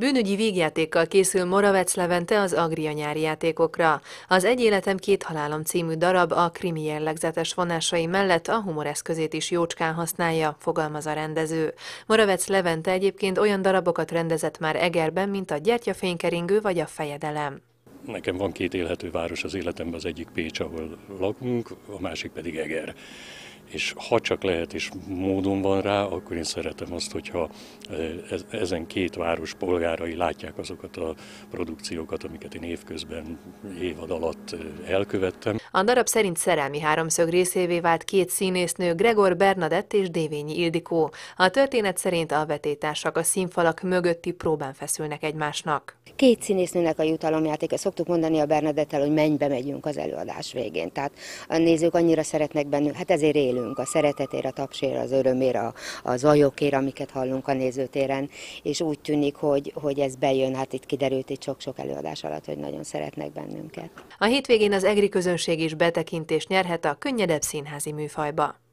Bűnügyi végjátékkal készül Moravec Levente az Agria nyári játékokra. Az Egy életem két halálom című darab a krimi jellegzetes vonásai mellett a humor eszközét is jócskán használja, fogalmaz a rendező. Moravec Levente egyébként olyan darabokat rendezett már Egerben, mint a Gyertyafénykeringő vagy a Fejedelem. Nekem van két élhető város az életemben, az egyik Pécs, ahol lakunk, a másik pedig Eger és ha csak lehet és módon van rá, akkor én szeretem azt, hogyha e, ezen két város polgárai látják azokat a produkciókat, amiket én évközben, évad alatt e, elkövettem. A darab szerint szerelmi háromszög részévé vált két színésznő, Gregor Bernadett és Dévényi Ildikó. A történet szerint a vetétársak a színfalak mögötti próbán feszülnek egymásnak. Két színésznőnek a jutalomjátéka, szoktuk mondani a Bernadettel, hogy mennybe megyünk az előadás végén. Tehát a nézők annyira szeretnek bennünk, hát ezért élünk örülünk a szeretetért, a tapsér, az örömér, a, a zajokért, amiket hallunk a nézőtéren, és úgy tűnik, hogy, hogy ez bejön, hát itt kiderült itt sok-sok előadás alatt, hogy nagyon szeretnek bennünket. A hétvégén az EGRI közönség is betekintést nyerhet a könnyedebb színházi műfajba.